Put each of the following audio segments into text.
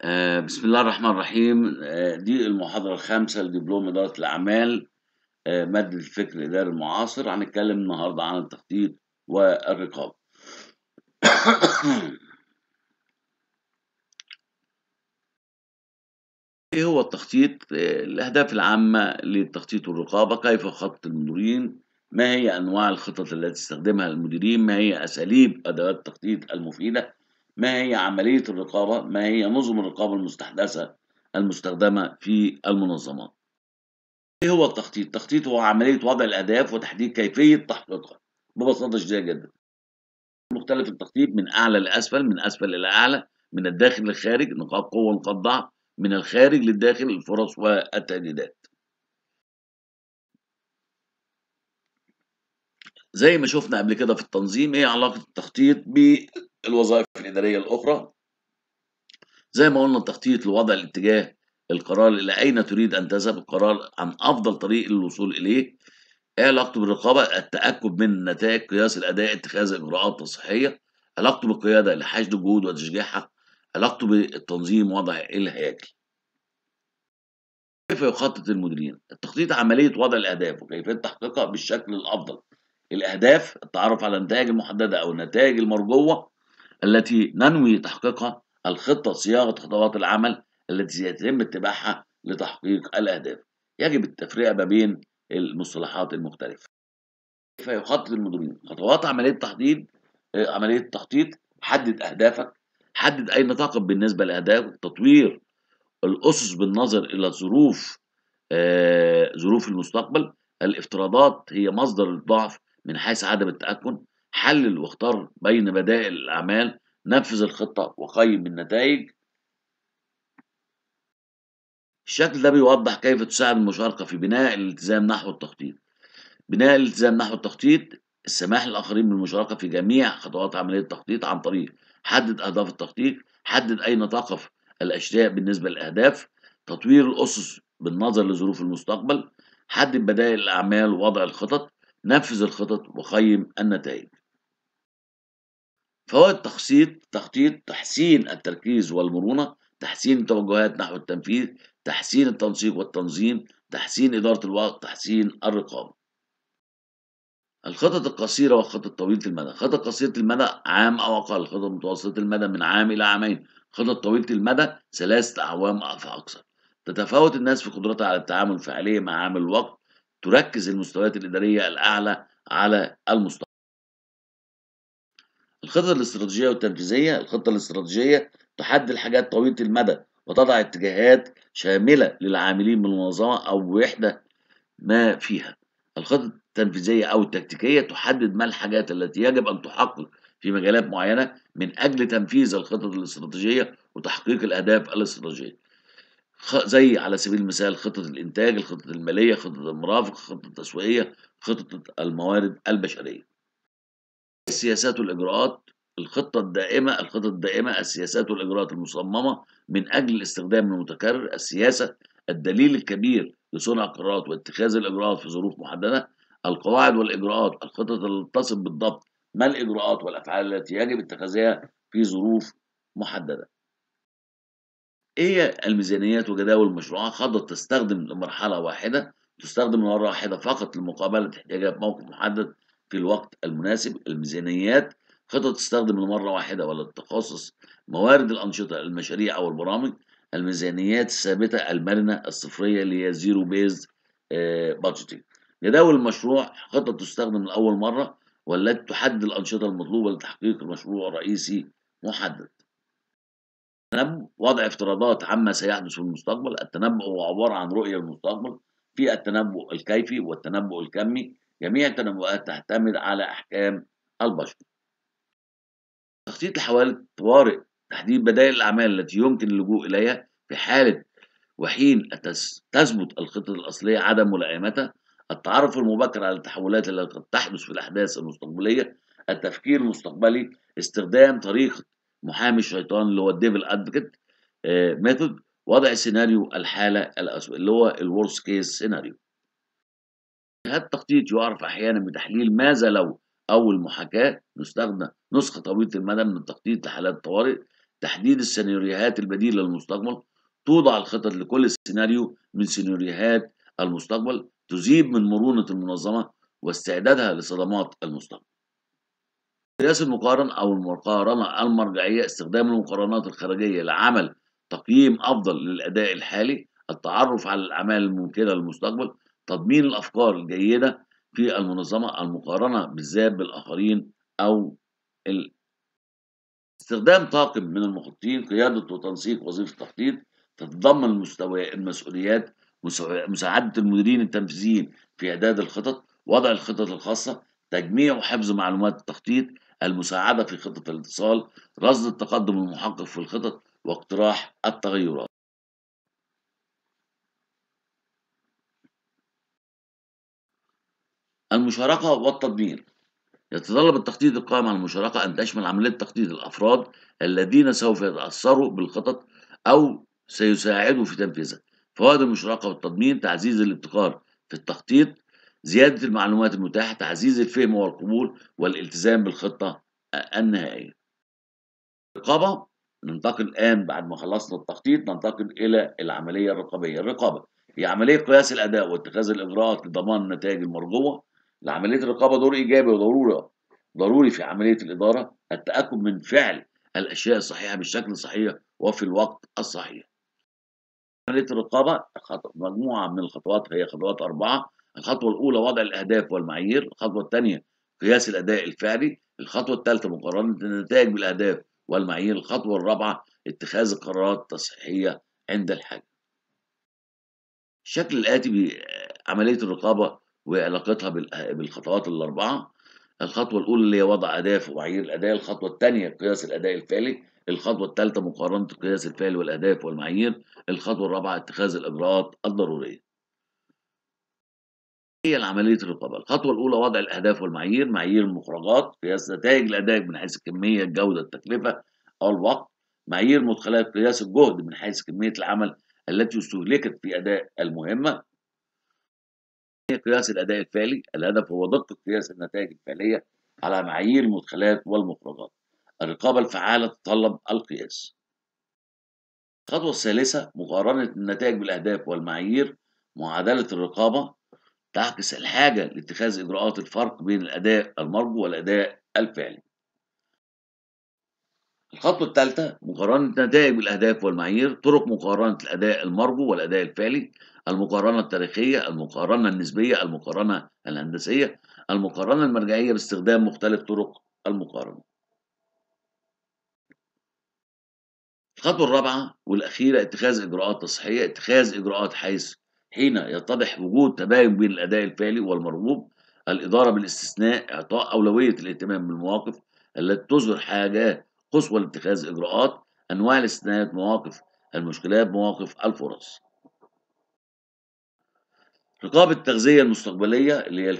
آه، بسم الله الرحمن الرحيم آه، دي المحاضرة الخامسة لدبلوم إدارة الأعمال آه، مادة الفكر الإداري المعاصر هنتكلم النهاردة عن التخطيط والرقابة إيه هو التخطيط؟ الأهداف العامة للتخطيط والرقابة كيف خطط المديرين؟ ما هي أنواع الخطط التي تستخدمها المديرين؟ ما هي أساليب أدوات التخطيط المفيدة؟ ما هي عملية الرقابة ما هي نظم الرقابة المستحدثة المستخدمة في المنظمات ايه هو التخطيط التخطيط هو عملية وضع الأهداف وتحديد كيفية تحقيقها ببساطة شديدة جدا مختلف التخطيط من أعلى لأسفل من أسفل إلى أعلى من الداخل للخارج نقاط قوة ونقاط ضعف من الخارج للداخل الفرص والتهديدات زي ما شفنا قبل كده في التنظيم ايه علاقة التخطيط بـ الوظائف الإدارية الأخرى زي ما قلنا التخطيط لوضع الاتجاه القرار إلى أين تريد أن تذهب القرار عن أفضل طريق للوصول إليه إيه علاقته بالرقابة التأكد من نتائج قياس الأداء اتخاذ الإجراءات التصحيحية علاقته بالقيادة لحشد الجهود وتشجيعها علاقته بالتنظيم وضع الهياكل كيف يخطط المديرين التخطيط عملية وضع الأهداف وكيفية تحقيقها بالشكل الأفضل الأهداف التعرف على النتائج المحددة أو النتائج المرجوة التي ننوي تحقيقها الخطة صياغة خطوات العمل التي سيتم اتباعها لتحقيق الأهداف يجب التفريق ما بين المصطلحات المختلفة فيخطط المديرين خطوات عملية تحديد آه، عملية التخطيط حدد أهدافك حدد أين تقف بالنسبة لأهدافك تطوير الأسس بالنظر إلى ظروف آه، ظروف المستقبل الافتراضات هي مصدر الضعف من حيث عدم التأكد حلل واختار بين بدائل الأعمال نفذ الخطة وقيم النتائج الشكل ده بيوضح كيف تساعد المشاركة في بناء الالتزام نحو التخطيط بناء الالتزام نحو التخطيط السماح للآخرين بالمشاركة في جميع خطوات عملية التخطيط عن طريق حدد أهداف التخطيط حدد أين تقف الأشياء بالنسبة للأهداف تطوير الأسس بالنظر لظروف المستقبل حدد بدائل الأعمال ووضع الخطط نفذ الخطط وقيم النتائج فوائد التخطيط تخطيط تحسين التركيز والمرونة تحسين التوجهات نحو التنفيذ تحسين التنسيق والتنظيم تحسين إدارة الوقت تحسين الرقابة الخطط القصيرة والخطط طويلة المدى خطط قصيرة المدى عام أو أقل خطط متوسطة المدى من عام إلى عامين خطط طويلة المدى ثلاثة أعوام او اكثر تتفاوت الناس في قدرتها على التعامل فعليا مع عامل الوقت تركز المستويات الإدارية الأعلى على المستوى الخطط الاستراتيجية والتنفيذية الخطة الاستراتيجية تحدد الحاجات طويلة المدى وتضع اتجاهات شاملة للعاملين بالمنظمة أو وحدة ما فيها الخطط التنفيذية أو التكتيكية تحدد ما الحاجات التي يجب أن تحقق في مجالات معينة من أجل تنفيذ الخطط الاستراتيجية وتحقيق الأهداف الاستراتيجية زي على سبيل المثال خطة الإنتاج الخطة المالية خطة المرافق خطة التسويقية خطة الموارد البشرية السياسات والإجراءات الخطة الدائمة الخطط الدائمة السياسات والإجراءات المصممة من أجل الاستخدام المتكرر السياسة الدليل الكبير لصنع قرارات واتخاذ الإجراءات في ظروف محددة القواعد والإجراءات الخطط التي تصف بالضبط ما الإجراءات والأفعال التي يجب اتخاذها في ظروف محددة ايه الميزانيات وجداول المشروعات خطة تستخدم لمرحلة واحدة تستخدم مرة واحدة فقط لمقابلة احتياجات موقف محدد في الوقت المناسب الميزانيات خطط تستخدم لمرة واحدة ولا التخصص موارد الأنشطة المشاريع أو البرامج الميزانيات الثابتة المرنة الصفرية اللي هي زيرو بيز بادجتنج جداول المشروع خطط تستخدم لأول مرة والتي تحدد الأنشطة المطلوبة لتحقيق المشروع الرئيسي محدد وضع افتراضات عما سيحدث في المستقبل التنبؤ هو عبارة عن رؤية للمستقبل في التنبؤ الكيفي والتنبؤ الكمي جميع التنبؤات تعتمد على أحكام البشر تخطيط الحوالي الطوارئ تحديد بدائل الأعمال التي يمكن اللجوء إليها في حالة وحين تثبت الخطة الأصلية عدم ملائمتها التعرف المبكر على التحولات التي قد تحدث في الأحداث المستقبلية التفكير المستقبلي استخدام طريقة محامي الشيطان اللي هو الديفل أدفوكيت ميثود وضع سيناريو الحالة الأسوأ اللي هو الورست كيس سيناريو هذا التخطيط يعرف أحيانا بتحليل ماذا لو أو المحاكاة نستخدم نسخة طويلة المدى من التخطيط لحالات الطوارئ تحديد السيناريوهات البديلة للمستقبل توضع الخطط لكل سيناريو من سيناريوهات المستقبل تزيد من مرونة المنظمة واستعدادها لصدمات المستقبل قياس المقارن أو المقارنة المرجعية استخدام المقارنات الخارجية لعمل تقييم أفضل للأداء الحالي التعرف على الأعمال الممكنة للمستقبل تضمين الأفكار الجيدة في المنظمة المقارنة بالذات بالآخرين أو ال... استخدام طاقم من المخططين قيادة وتنسيق وظيفة التخطيط تتضمن مستوى المسؤوليات مساعدة المديرين التنفيذيين في إعداد الخطط وضع الخطط الخاصة تجميع وحفظ معلومات التخطيط المساعدة في خطه الاتصال رصد التقدم المحقق في الخطط واقتراح التغيرات المشاركة والتضمير يتطلب التخطيط القائم على المشاركة أن تشمل عملية تخطيط الأفراد الذين سوف يتأثروا بالخطط أو سيساعدوا في تنفيذها فوائد المشاركة والتضمين تعزيز الابتكار في التخطيط زيادة المعلومات المتاحة تعزيز الفهم والقبول والالتزام بالخطة النهائية رقابة ننتقل الآن بعد ما خلصنا التخطيط ننتقل إلى العملية الرقابية الرقابة هي عملية قياس الأداء واتخاذ الإجراءات لضمان النتائج المرجوة لعمليه الرقابه دور ايجابي وضروره ضروري في عمليه الاداره التاكد من فعل الاشياء الصحيحه بالشكل الصحيح وفي الوقت الصحيح. عمليه الرقابه مجموعه من الخطوات هي خطوات اربعه، الخطوه الاولى وضع الاهداف والمعايير، الخطوه الثانيه قياس الاداء الفعلي، الخطوه الثالثه مقارنه النتائج بالاهداف والمعايير، الخطوه الرابعه اتخاذ القرارات التصحيحيه عند الحاجه. الشكل الاتي بعمليه الرقابه وعلاقتها بالخطوات الاربعه الخطوه الاولى اللي هي وضع اهداف ومعايير الاداء الخطوه الثانيه قياس الاداء الفعلي الخطوه الثالثه مقارنه القياس الفعلي والاهداف والمعايير الخطوه الرابعه اتخاذ الاجراءات الضروريه هي عملية الرقابة الخطوة الأولى وضع الأهداف والمعايير معايير المخرجات قياس نتائج الأداء من حيث الكمية الجودة التكلفة أو الوقت معايير مدخلات قياس الجهد من حيث كمية العمل التي استهلكت في أداء المهمة قياس الأداء الفعلي الهدف هو ضبط قياس النتائج الفعلية على معايير المدخلات والمخرجات الرقابة الفعالة تتطلب القياس الخطوة الثالثة مقارنة النتائج بالأهداف والمعايير معادلة الرقابة تعكس الحاجة لاتخاذ إجراءات الفرق بين الأداء المرجو والأداء الفعلي الخطوة الثالثة مقارنة نتائج بالأهداف والمعايير طرق مقارنة الأداء المرجو والأداء الفعلي المقارنة التاريخية المقارنة النسبية المقارنة الهندسية المقارنة المرجعية باستخدام مختلف طرق المقارنة الخطوة الرابعة والأخيرة اتخاذ إجراءات تصحية اتخاذ إجراءات حيث حين يتضح وجود تباين بين الأداء الفعلي والمرغوب الإدارة بالاستثناء إعطاء أولوية الاهتمام بالمواقف التي تظهر حاجات قصوى لاتخاذ إجراءات أنواع الاستثناءات مواقف المشكلات مواقف الفرص رقابة التغذية المستقبلية اللي هي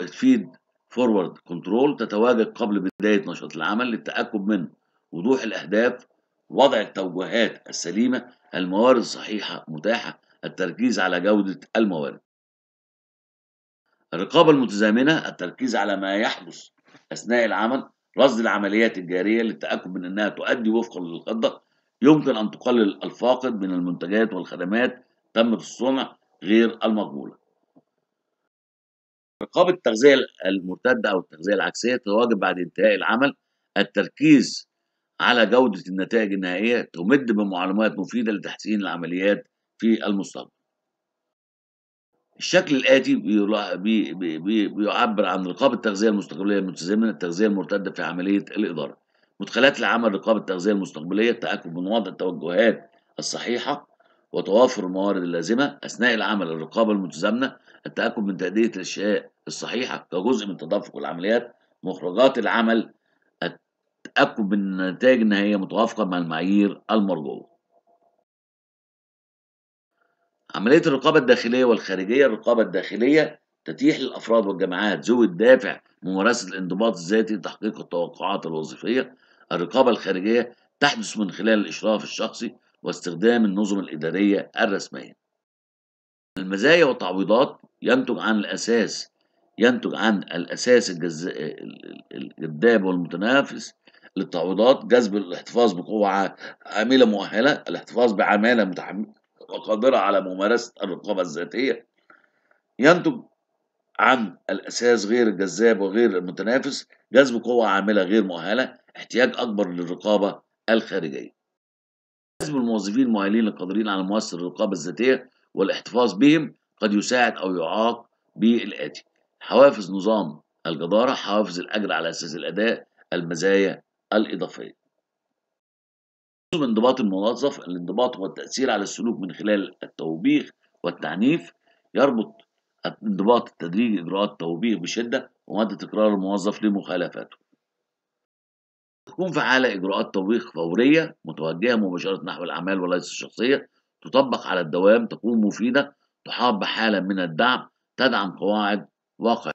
الفيد فورورد كنترول تتواجد قبل بداية نشاط العمل للتأكد من وضوح الأهداف وضع التوجهات السليمة الموارد الصحيحة متاحة التركيز على جودة الموارد الرقابة المتزامنة التركيز على ما يحدث أثناء العمل رصد العمليات الجارية للتأكد من أنها تؤدي وفقا للخطة يمكن أن تقلل الفاقد من المنتجات والخدمات تمت الصنع غير المقبولة رقابة التغذية المرتدة أو التغذية العكسية تواجب بعد انتهاء العمل التركيز على جودة النتائج النهائية تمد بمعلومات مفيدة لتحسين العمليات في المستقبل الشكل الآتي بيعبر عن رقاب التغذية المستقبلية المتزامنة التغذية المرتدة في عملية الإدارة مدخلات العمل رقابة التغذية المستقبلية التأكد من وضع التوجهات الصحيحة وتوافر الموارد اللازمة أثناء العمل الرقابة المتزامنة التأكد من تأدية الأشياء الصحيحة كجزء من تدفق العمليات مخرجات العمل التأكد من النتائج النهائية متوافقة مع المعايير المرجوة عملية الرقابة الداخلية والخارجية الرقابة الداخلية تتيح للأفراد والجماعات ذوي الدافع ممارسة الانضباط الذاتي لتحقيق التوقعات الوظيفية الرقابة الخارجية تحدث من خلال الإشراف الشخصي واستخدام النظم الإدارية الرسمية المزايا والتعويضات ينتج عن الأساس ينتج عن الأساس الجز... الجذاب والمتنافس للتعويضات جذب الاحتفاظ بقوة عاملة مؤهلة الاحتفاظ بعمالة متحم... وقادرة على ممارسة الرقابة الذاتية ينتج عن الأساس غير الجذاب وغير المتنافس جذب قوة عاملة غير مؤهلة احتياج أكبر للرقابة الخارجية جذب الموظفين المؤهلين القادرين على ممارسة الرقابة الذاتية والاحتفاظ بهم قد يساعد أو يعاق بالآتي حوافز نظام الجدارة حوافز الأجر على أساس الأداء المزايا الإضافية انضباط الموظف الانضباط هو التأثير على السلوك من خلال التوبيخ والتعنيف يربط انضباط التدريج إجراءات التوبيخ بشدة ومدى تكرار الموظف لمخالفاته تكون في حالة إجراءات توبيخ فورية متوجهة مباشرة نحو الأعمال وليس الشخصية تطبق على الدوام تكون مفيدة تحاط بحالة من الدعم تدعم قواعد واقع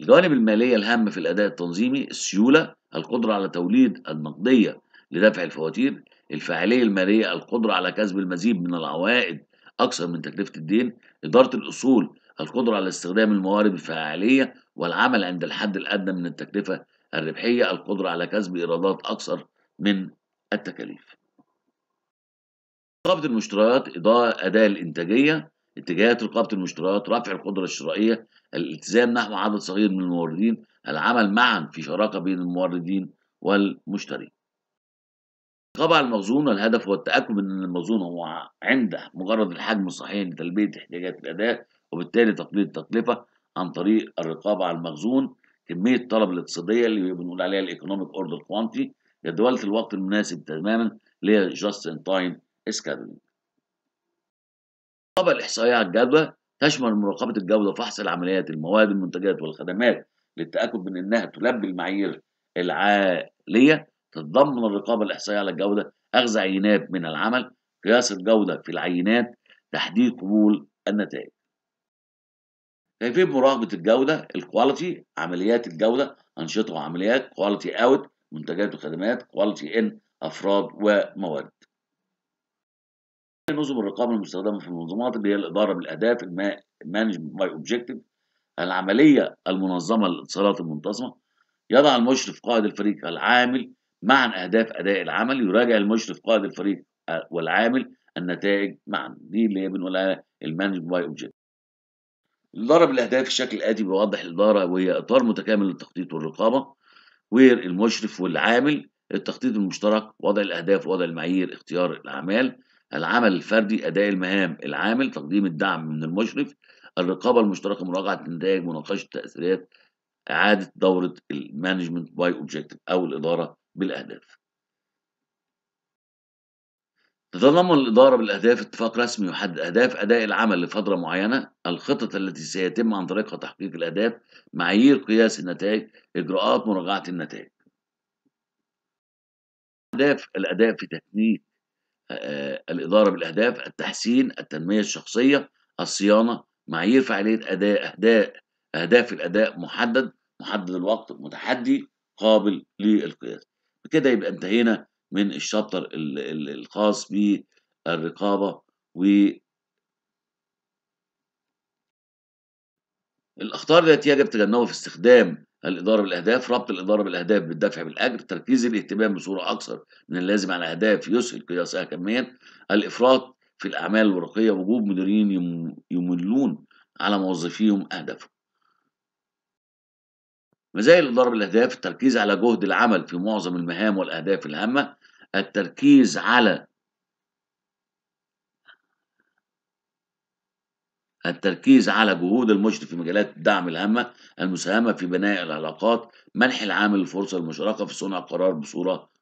الجوانب المالية الهامة في الأداء التنظيمي السيولة القدرة على توليد النقدية لدفع الفواتير الفاعلية المالية القدرة على كسب المزيد من العوائد أكثر من تكلفة الدين إدارة الأصول القدرة على استخدام الموارد الفاعليه والعمل عند الحد الأدنى من التكلفة الربحية القدرة على كسب إيرادات أكثر من التكاليف رقابة المشتريات أداء الإنتاجية اتجاهات رقابة المشتريات رفع القدرة الشرائية الالتزام نحو عدد صغير من الموردين العمل معا في شراكة بين الموردين والمشترين طبعا المخزون الهدف هو التأكد من أن المخزون هو عنده مجرد الحجم الصحيح لتلبية احتياجات الاداء وبالتالي تقليل التكلفة عن طريق الرقابة على المخزون كمية الطلب الاقتصادية اللي بنقول عليها الايكونوميك اوردر كوانتي جدولة الوقت المناسب تماما اللي هي جاست ان تايم سكادولينج. طبعا الإحصائية على الجدوى تشمل مراقبة الجودة وفحص العمليات المواد المنتجات والخدمات للتأكد من أنها تلبي المعايير العالية تتضمن الرقابة الإحصائية على الجودة أخذ عينات من العمل قياس الجودة في العينات تحديد قبول النتائج كيفية مراقبة الجودة الكواليتي عمليات الجودة أنشطة وعمليات كواليتي أوت منتجات وخدمات كواليتي إن أفراد ومواد نظم الرقابة المستخدمة في المنظمات اللي هي الإدارة بالأهداف المانجمنت باي أوبجيكتيف العملية المنظمة للاتصالات المنتظمة يضع المشرف قائد الفريق العامل مع أهداف أداء العمل يراجع المشرف قائد الفريق والعامل النتائج معا دي اللي هي بنقول عليها المانج باي اوبجكت ضرب الاهداف الشكل الاتي بيوضح الاداره وهي اطار متكامل للتخطيط والرقابه وير المشرف والعامل التخطيط المشترك وضع الاهداف وضع المعايير اختيار الاعمال العمل الفردي اداء المهام العامل تقديم الدعم من المشرف الرقابه المشتركه مراجعه النتائج مناقشه التاثيرات اعاده دوره المانجمنت باي اوبجكتيف او الاداره بالأهداف تتضمن الإدارة بالأهداف اتفاق رسمي يحدد أهداف أداء العمل لفترة معينة الخطط التي سيتم عن طريقها تحقيق الأهداف معايير قياس النتائج إجراءات مراجعة النتائج أهداف الأداء في تكنيك الإدارة بالأهداف التحسين التنمية الشخصية الصيانة معايير فعالية أداء أهداف أهداف الأداء محدد محدد الوقت متحدي قابل للقياس بكده يبقى انتهينا من الشابتر الخاص بالرقابة و الأخطار التي يجب تجنبها في استخدام الإدارة بالأهداف ربط الإدارة بالأهداف بالدفع بالأجر تركيز الاهتمام بصورة أكثر من اللازم على أهداف يسهل قياسها كميا الإفراط في الأعمال الورقية وجوب مديرين يملون على موظفيهم أهدافهم مزايا لضرب الأهداف التركيز على جهد العمل في معظم المهام والأهداف الهامة التركيز على التركيز على جهود المشرف في مجالات الدعم الهامة المساهمة في بناء العلاقات منح العامل الفرصة المشاركة في صنع قرار بصورة